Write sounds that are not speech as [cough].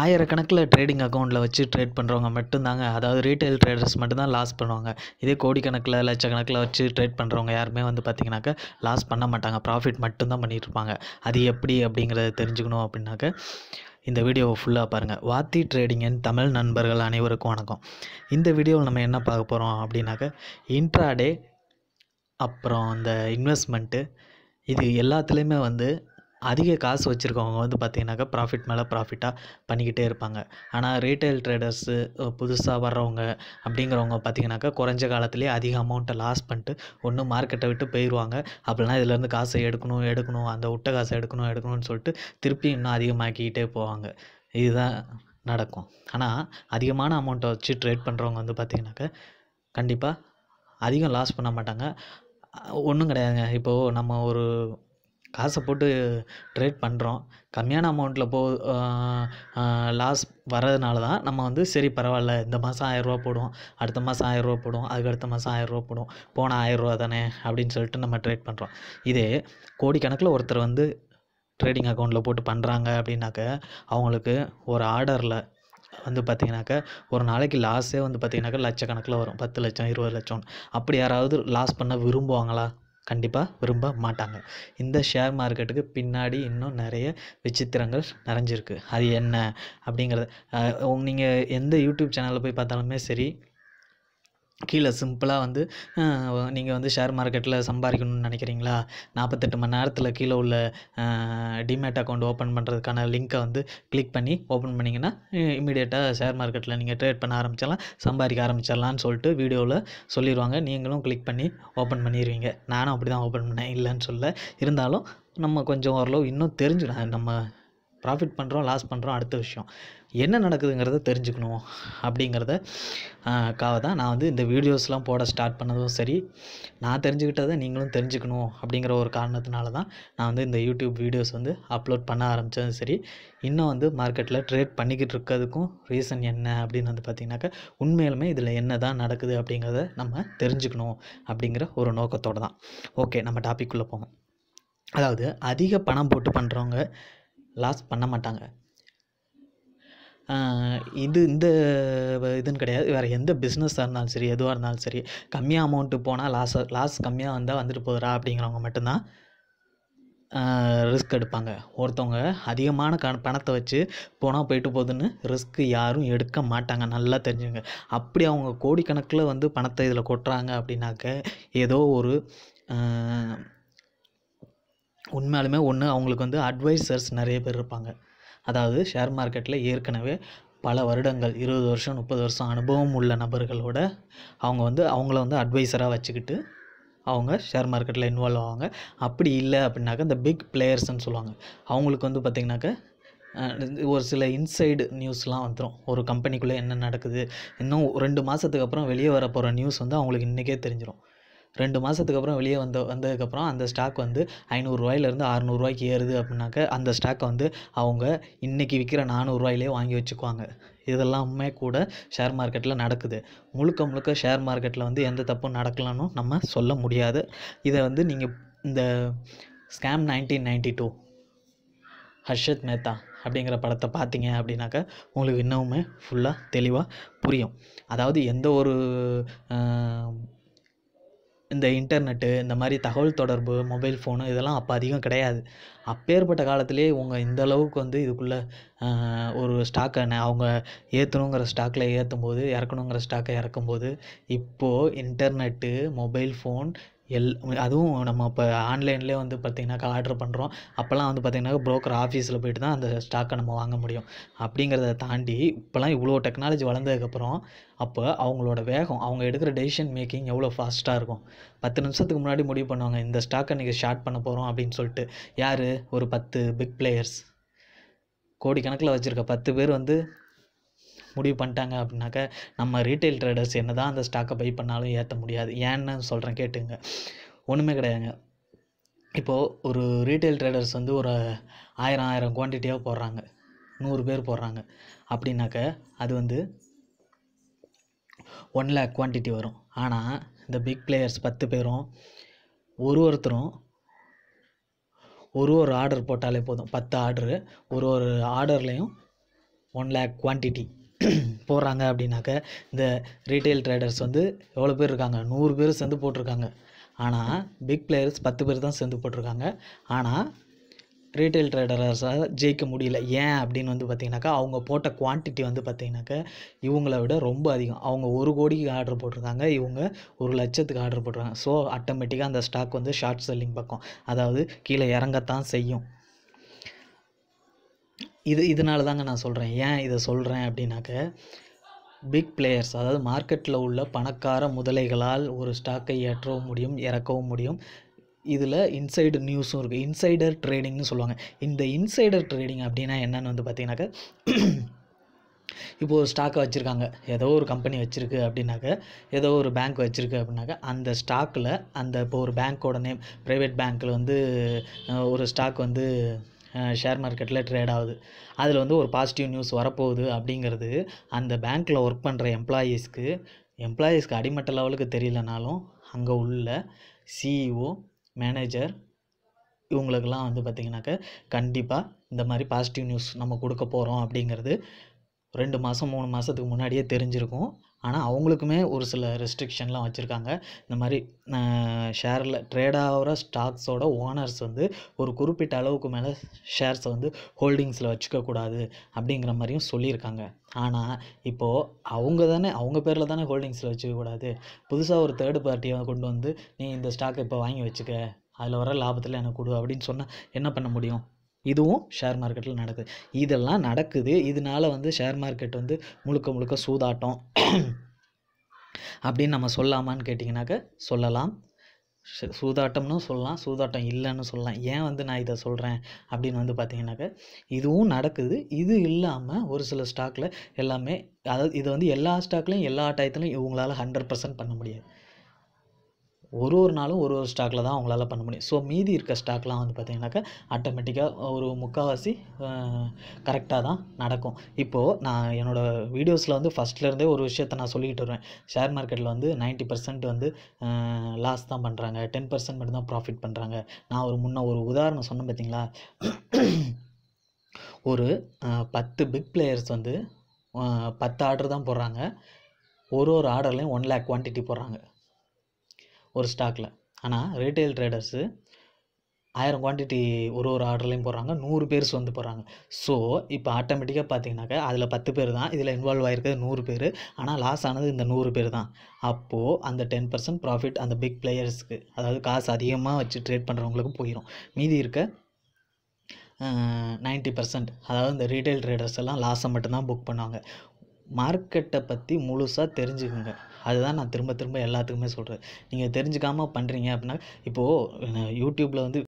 ஆயிரக்கணக்கில் ட்ரேடிங் அக்கௌண்ட்டில் வச்சு ட்ரேட் பண்ணுறவங்க மட்டும்தாங்க அதாவது ரீட்டைல் ட்ரேடர்ஸ் மட்டும்தான் லாஸ் பண்ணுவாங்க இதே கோடிக்கணக்கில் லட்சக்கணக்கில் வச்சு ட்ரேட் பண்ணுறவங்க யாருமே வந்து பார்த்திங்கனாக்கா லாஸ் பண்ண மாட்டாங்க ப்ராஃபிட் மட்டும்தான் பண்ணிகிட்ருப்பாங்க அது எப்படி அப்படிங்கிறத தெரிஞ்சுக்கணும் அப்படின்னாக்க இந்த வீடியோவை ஃபுல்லாக பாருங்கள் வாத்தி ட்ரேடிங்கின் தமிழ் நண்பர்கள் அனைவருக்கும் வணக்கம் இந்த வீடியோவில் நம்ம என்ன பார்க்க போகிறோம் அப்படின்னாக்க இன்ட்ராடே அப்புறம் இந்த இன்வெஸ்ட்மெண்ட்டு இது எல்லாத்துலேயுமே வந்து அதிக காசு வச்சுருக்கவங்க வந்து பார்த்திங்கனாக்கா ப்ராஃபிட் மேலே ப்ராஃபிட்டாக பண்ணிக்கிட்டே இருப்பாங்க ஆனால் ரீட்டைல் ட்ரேடர்ஸு புதுசாக வர்றவங்க அப்படிங்கிறவங்க பார்த்திங்கனாக்கா குறைஞ்ச காலத்துலேயே அதிக அமௌண்ட்டை லாஸ் பண்ணிட்டு ஒன்று மார்க்கெட்டை விட்டு போயிடுவாங்க அப்படிலாம் இதுலேருந்து காசை எடுக்கணும் எடுக்கணும் அந்த விட்ட காசை எடுக்கணும் எடுக்கணும்னு சொல்லிட்டு திருப்பி இன்னும் அதிகமாக்கிக்கிட்டே போவாங்க இதுதான் நடக்கும் ஆனால் அதிகமான அமௌண்ட்டை வச்சு ட்ரேட் பண்ணுறவங்க வந்து பார்த்திங்கனாக்கா கண்டிப்பாக அதிகம் லாஸ் பண்ண மாட்டாங்க ஒன்றும் கிடையாதுங்க இப்போது நம்ம ஒரு காசை போட்டு ட்ரேட் பண்ணுறோம் கம்மியான அமௌண்ட்டில் போ லாஸ் வர்றதுனால தான் நம்ம வந்து சரி பரவாயில்ல இந்த மாதம் ஆயிரரூவா போடுவோம் அடுத்த மாதம் ஆயிரரூவா போடுவோம் அடுத்த மாதம் ஆயிரரூவா போடுவோம் போன ஆயிரரூவா தானே அப்படின்னு சொல்லிட்டு நம்ம ட்ரேட் பண்ணுறோம் இதே கோடிக்கணக்கில் ஒருத்தர் வந்து ட்ரேடிங் அக்கௌண்ட்டில் போட்டு பண்ணுறாங்க அப்படின்னாக்க அவங்களுக்கு ஒரு ஆர்டரில் வந்து பார்த்திங்கனாக்கா ஒரு நாளைக்கு லாஸே வந்து பார்த்திங்கனாக்கா லட்சக்கணக்கில் வரும் பத்து லட்சம் இருபது லட்சம் அப்படி யாராவது லாஸ் பண்ண விரும்புவாங்களா கண்டிப்பாக விரும்ப மாட்டாங்க இந்த ஷேர் மார்க்கெட்டுக்கு பின்னாடி இன்னும் நிறைய விசித்திரங்கள் நிறைஞ்சிருக்கு அது என்ன அப்படிங்கிறது நீங்கள் எந்த யூடியூப் சேனலில் போய் பார்த்தாலுமே சரி கீழே சிம்பிளாக வந்து நீங்கள் வந்து ஷேர் மார்க்கெட்டில் சம்பாதிக்கணும்னு நினைக்கிறீங்களா நாற்பத்தெட்டு மணி நேரத்தில் கீழே உள்ள டிமேட் அக்கௌண்ட் ஓப்பன் பண்ணுறதுக்கான லிங்க்கை வந்து கிளிக் பண்ணி ஓப்பன் பண்ணிங்கன்னா இமீடியட்டாக ஷேர் மார்க்கெட்டில் நீங்கள் ட்ரேட் பண்ண ஆரம்பிச்சிடலாம் சம்பாதிக்க ஆரம்பிச்சிடலான்னு சொல்லிட்டு வீடியோவில் சொல்லிடுவாங்க நீங்களும் கிளிக் பண்ணி ஓப்பன் பண்ணிடுவீங்க நானும் அப்படி தான் ஓப்பன் பண்ணேன் இல்லைன்னு சொல்ல இருந்தாலும் நம்ம கொஞ்சம் ஓரளவு இன்னும் தெரிஞ்சிடும் நம்ம ப்ராஃபிட் பண்ணுறோம் லாஸ் பண்ணுறோம் அடுத்த விஷயம் என்ன நடக்குதுங்கிறத தெரிஞ்சுக்கணும் அப்படிங்கிறத காவ தான் நான் வந்து இந்த வீடியோஸ்லாம் போட ஸ்டார்ட் பண்ணதும் சரி நான் தெரிஞ்சுக்கிட்டதை நீங்களும் தெரிஞ்சுக்கணும் அப்படிங்கிற ஒரு காரணத்தினால தான் நான் வந்து இந்த யூடியூப் வீடியோஸ் வந்து அப்லோட் பண்ண ஆரம்பித்ததும் சரி இன்னும் வந்து மார்க்கெட்டில் ட்ரேட் பண்ணிக்கிட்டு இருக்கிறதுக்கும் ரீசன் என்ன அப்படின்னு வந்து பார்த்திங்கனாக்கா உண்மையிலுமே இதில் என்ன தான் நடக்குது அப்படிங்கிறத நம்ம தெரிஞ்சுக்கணும் அப்படிங்கிற ஒரு நோக்கத்தோடு தான் ஓகே நம்ம டாபிக்குள்ளே போவோம் அதாவது அதிக பணம் போட்டு பண்ணுறவங்க லாஸ் பண்ண மாட்டாங்க இது இந்த இதுன்னு கிடையாது வேறு எந்த பிஸ்னஸாக இருந்தாலும் சரி எதுவாக இருந்தாலும் சரி கம்மியாக அமௌண்ட்டு போனால் லாஸ் லாஸ் கம்மியாக வந்தால் வந்துட்டு போகிறா அப்படிங்கிறவங்க மட்டும்தான் ரிஸ்க் எடுப்பாங்க ஒருத்தவங்க அதிகமான க பணத்தை வச்சு போனால் போயிட்டு போகுதுன்னு ரிஸ்க்கு யாரும் எடுக்க மாட்டாங்க நல்லா தெரிஞ்சுங்க அப்படி அவங்க கோடிக்கணக்கில் வந்து பணத்தை இதில் கொட்டுறாங்க அப்படின்னாக்க ஏதோ ஒரு உண்மையாலுமே ஒன்று அவங்களுக்கு வந்து அட்வைசர்ஸ் நிறைய பேர் இருப்பாங்க அதாவது ஷேர் மார்க்கெட்டில் ஏற்கனவே பல வருடங்கள் இருபது வருஷம் முப்பது வருஷம் அனுபவம் உள்ள நபர்களோட அவங்க வந்து அவங்கள வந்து அட்வைஸராக வச்சுக்கிட்டு அவங்க ஷேர் மார்க்கெட்டில் இன்வால்வ் ஆவாங்க அப்படி இல்லை அப்படின்னாக்க இந்த பிக் பிளேயர்ஸ்ன்னு சொல்லுவாங்க அவங்களுக்கு வந்து பார்த்திங்கனாக்க ஒரு சில இன்சைடு நியூஸ்லாம் வந்துடும் ஒரு கம்பெனிக்குள்ளே என்ன நடக்குது இன்னும் ரெண்டு மாதத்துக்கு அப்புறம் வெளியே வர போகிற நியூஸ் வந்து அவங்களுக்கு இன்றைக்கே தெரிஞ்சிடும் ரெண்டு மாதத்துக்கு அப்புறம் வெளியே வந்த வந்ததுக்கப்புறம் அந்த ஸ்டாக் வந்து ஐநூறுரூவாயிலேருந்து அறநூறுவாய்க்கு ஏறுது அப்படின்னாக்க அந்த ஸ்டாக்கை வந்து அவங்க இன்றைக்கி விற்கிற நானூறுரூவாயிலே வாங்கி வச்சுக்குவாங்க இதெல்லாமே கூட ஷேர் மார்க்கெட்டில் நடக்குது முழுக்க முழுக்க ஷேர் மார்க்கெட்டில் வந்து எந்த தப்பும் நடக்கலான்னு நம்ம சொல்ல முடியாது இதை வந்து நீங்கள் இந்த scam nineteen ninety two Harshad Mehta அப்படிங்கிற படத்தை பார்த்தீங்க அப்படின்னாக்க உங்களுக்கு இன்னமுமே ஃபுல்லாக தெளிவாக புரியும் அதாவது எந்த ஒரு இந்த இன்டர்நெட்டு இந்த மாதிரி தகவல் தொடர்பு மொபைல் ஃபோனு இதெல்லாம் அப்போ அதிகம் கிடையாது அப்பேற்பட்ட காலத்திலே இவங்க இந்த அளவுக்கு வந்து இதுக்குள்ளே ஒரு ஸ்டாக்கை அவங்க ஏற்றணுங்கிற ஸ்டாக்கில் ஏற்றும் போது இறக்கணுங்கிற ஸ்டாக்கை இறக்கும்போது இப்போது இன்டர்நெட்டு மொபைல் ஃபோன் எல் அதுவும் நம்ம இப்போ ஆன்லைன்லேயே வந்து பார்த்திங்கனாக்கா ஆர்டர் பண்ணுறோம் அப்போல்லாம் வந்து பார்த்திங்கனாக்கா ப்ரோக்கர் ஆஃபீஸில் போய்ட்டு தான் அந்த ஸ்டாக்கை நம்ம வாங்க முடியும் அப்படிங்கிறத தாண்டி இப்போல்லாம் இவ்வளோ டெக்னாலஜி வளர்ந்ததுக்கப்புறம் அப்போ அவங்களோட வேகம் அவங்க எடுக்கிற டெசிஷன் மேக்கிங் எவ்வளோ ஃபாஸ்ட்டாக இருக்கும் பத்து நிமிஷத்துக்கு முன்னாடி முடிவு பண்ணுவாங்க இந்த ஸ்டாக்கை நீங்கள் ஷார்ட் பண்ண போகிறோம் அப்படின்னு சொல்லிட்டு யார் ஒரு பத்து பிக் பிளேயர்ஸ் கோடிக்கணக்கில் வச்சுருக்க பத்து பேர் வந்து முடிவு பண்ணிட்டாங்க அப்படின்னாக்கா நம்ம ரீட்டைல் ட்ரேடர்ஸ் என்ன தான் அந்த ஸ்டாக்கை பை பண்ணாலும் ஏற்ற முடியாது ஏன்னு சொல்கிறேன் கேட்டுங்க ஒன்றுமே கிடையாதுங்க இப்போது ஒரு ரீட்டைல் ட்ரேடர்ஸ் வந்து ஒரு ஆயிரம் ஆயிரம் குவான்டிட்டியாக போடுறாங்க நூறு பேர் போடுறாங்க அப்படின்னாக்க அது வந்து ஒன் லேக் குவான்டிட்டி வரும் ஆனால் இந்த பிக் பிளேயர்ஸ் பத்து பேரும் ஒரு ஒருத்தரும் ஒரு ஒரு ஆர்டர் போட்டாலே போதும் பத்து ஆர்டரு ஒரு ஒரு ஆர்டர்லேயும் ஒன் லேக் குவான்டிட்டி [clears throat] போடுறாங்க அப்படின்னாக்க இந்த ரீட்டைல் ட்ரேடர்ஸ் வந்து எவ்வளோ பேர் இருக்காங்க நூறு பேர் சேர்ந்து போட்டிருக்காங்க ஆனால் பிக் பிளேயர்ஸ் பத்து பேர் தான் சேர்ந்து போட்டிருக்காங்க ஆனால் ரீட்டைல் ட்ரேடர்ஸாக ஜெயிக்க முடியல ஏன் அப்படின்னு வந்து பார்த்திங்கனாக்கா அவங்க போட்ட குவான்டிட்டி வந்து பார்த்திங்கனாக்கா இவங்கள விட ரொம்ப அதிகம் அவங்க ஒரு கோடிக்கு ஆர்டர் போட்டிருக்காங்க இவங்க ஒரு லட்சத்துக்கு ஆர்டர் போட்டிருக்காங்க ஸோ ஆட்டோமேட்டிக்காக அந்த ஸ்டாக் வந்து ஷார்ட் செல்லிங் பக்கம் அதாவது கீழே இறங்கத்தான் செய்யும் இது இதனால தாங்க நான் சொல்கிறேன் ஏன் இதை சொல்கிறேன் அப்படின்னாக்க பிக் பிளேயர்ஸ் அதாவது மார்க்கெட்டில் உள்ள பணக்கார முதலைகளால் ஒரு ஸ்டாக்கை ஏற்றவும் முடியும் இறக்கவும் முடியும் இதில் இன்சைடு நியூஸும் இருக்குது இன்சைடர் ட்ரேடிங்னு சொல்லுவாங்க இந்த இன்சைடர் ட்ரேடிங் அப்படின்னா என்னென்னு வந்து பார்த்தீங்கன்னாக்க இப்போ ஒரு ஸ்டாக்கை வச்சுருக்காங்க ஏதோ ஒரு கம்பெனி வச்சுருக்கு அப்படின்னாக்க ஏதோ ஒரு பேங்க் வச்சுருக்கு அப்படின்னாக்க அந்த ஸ்டாக்கில் அந்த இப்போ ஒரு பேங்க்கோட நேம் ப்ரைவேட் பேங்க்கில் வந்து ஒரு ஸ்டாக் வந்து ஷேர் மார்க்கெட்டில் ட்ரேட் ஆகுது அதில் வந்து ஒரு பாசிட்டிவ் நியூஸ் வரப்போகுது அப்படிங்கிறது அந்த பேங்க்கில் ஒர்க் பண்ணுற எம்ப்ளாயீஸ்க்கு எம்ப்ளாயீஸ்க்கு அடிமட்ட லெவலுக்கு தெரியலனாலும் அங்கே உள்ள சிஇஓ மேனேஜர் e இவங்களுக்கெல்லாம் வந்து பார்த்திங்கனாக்க கண்டிப்பாக இந்த மாதிரி பாசிட்டிவ் நியூஸ் நம்ம கொடுக்க போகிறோம் அப்படிங்கிறது ரெண்டு மாதம் மூணு மாதத்துக்கு முன்னாடியே தெரிஞ்சிருக்கும் ஆனால் அவங்களுக்குமே ஒரு சில ரெஸ்ட்ரிக்ஷன்லாம் வச்சுருக்காங்க இந்த மாதிரி ஷேரில் ட்ரேட் ஆகிற ஸ்டாக்ஸோட ஓனர்ஸ் வந்து ஒரு குறிப்பிட்ட அளவுக்கு மேலே ஷேர்ஸை வந்து ஹோல்டிங்ஸில் வச்சுக்கக்கூடாது அப்படிங்கிற மாதிரியும் சொல்லியிருக்காங்க ஆனால் இப்போது அவங்க தானே அவங்க பேரில் தானே ஹோல்டிங்ஸில் வச்சுக்கக்கூடாது புதுசாக ஒரு தேர்டு பார்ட்டியை கொண்டு வந்து நீ இந்த ஸ்டாக்கை இப்போ வாங்கி வச்சுக்க அதில் வர லாபத்தில் எனக்கு கொடு அப்படின்னு சொன்னால் என்ன பண்ண முடியும் இதுவும் ஷேர் மார்க்கெட்டில் நடக்குது இதெல்லாம் நடக்குது இதனால் வந்து ஷேர் மார்க்கெட் வந்து முழுக்க முழுக்க சூதாட்டம் அப்படின்னு நம்ம சொல்லாமான்னு கேட்டிங்கனாக்க சொல்லலாம் சூதாட்டம்னு சொல்லலாம் சூதாட்டம் இல்லைன்னு சொல்லலாம் ஏன் வந்து நான் இதை சொல்கிறேன் அப்படின்னு வந்து பார்த்தீங்கன்னாக்க இதுவும் நடக்குது இது இல்லாமல் ஒரு சில ஸ்டாக்கில் எல்லாமே அதாவது இதை வந்து எல்லா ஸ்டாக்லையும் எல்லா டயத்துலையும் இவங்களால் ஹண்ட்ரட் பர்சன்ட் பண்ண முடியாது ஒரு ஒரு நாளும் ஒரு ஒரு ஸ்டாக்கில் தான் அவங்களால பண்ண முடியும் ஸோ மீதி இருக்க ஸ்டாக்லாம் வந்து பார்த்திங்கனாக்கா ஆட்டோமேட்டிக்காக ஒரு முக்கால்வாசி கரெக்டாக தான் நடக்கும் இப்போது நான் என்னோடய வீடியோஸில் வந்து ஃபஸ்ட்லேருந்தே ஒரு விஷயத்தை நான் சொல்லிக்கிட்டு வருவேன் ஷேர் மார்க்கெட்டில் வந்து நைன்ட்டி பர்சன்ட் வந்து லாஸ் தான் பண்ணுறாங்க டென் பர்சன்ட் மட்டும்தான் ப்ராஃபிட் பண்ணுறாங்க நான் ஒரு முன்ன ஒரு உதாரணம் சொன்னேன் பார்த்தீங்களா ஒரு பத்து பிக் பிளேயர்ஸ் வந்து பத்து ஆர்டர் தான் போடுறாங்க ஒரு ஒரு ஆர்டர்லேயும் ஒன் லேக் குவான்டிட்டி போடுறாங்க ஒரு ஸ்டாக்கில் ஆனால் ரீட்டைல் ட்ரேடர்ஸு ஆயிரம் குவான்டிட்டி ஒரு ஒரு ஆர்டர்லையும் போடுறாங்க நூறு பேர்ஸ் வந்து போடுறாங்க ஸோ இப்போ ஆட்டோமேட்டிக்காக பார்த்தீங்கன்னாக்கா அதில் பத்து பேர் தான் இதில் இன்வால்வ் ஆகிருக்கிறது நூறு பேர் ஆனால் லாஸ் ஆனது இந்த நூறு பேர் தான் அப்போது அந்த டென் பர்சன்ட் ப்ராஃபிட் அந்த பிக் பிளேயர்ஸுக்கு அதாவது காசு அதிகமாக வச்சு ட்ரேட் பண்ணுறவங்களுக்கு போயிடும் மீதி இருக்க நைன்ட்டி பர்சன்ட் அதாவது இந்த ரீட்டைல் ட்ரேடர்ஸ் எல்லாம் லாஸை மட்டும்தான் புக் பண்ணுவாங்க மார்க்கெட்டை பற்றி முழுசாக தெரிஞ்சுக்குங்க அதுதான் நான் திரும்ப திரும்ப எல்லாத்துக்குமே சொல்கிறேன் நீங்கள் தெரிஞ்சுக்காமல் பண்ணுறீங்க அப்படின்னா இப்போது யூடியூப்பில் வந்து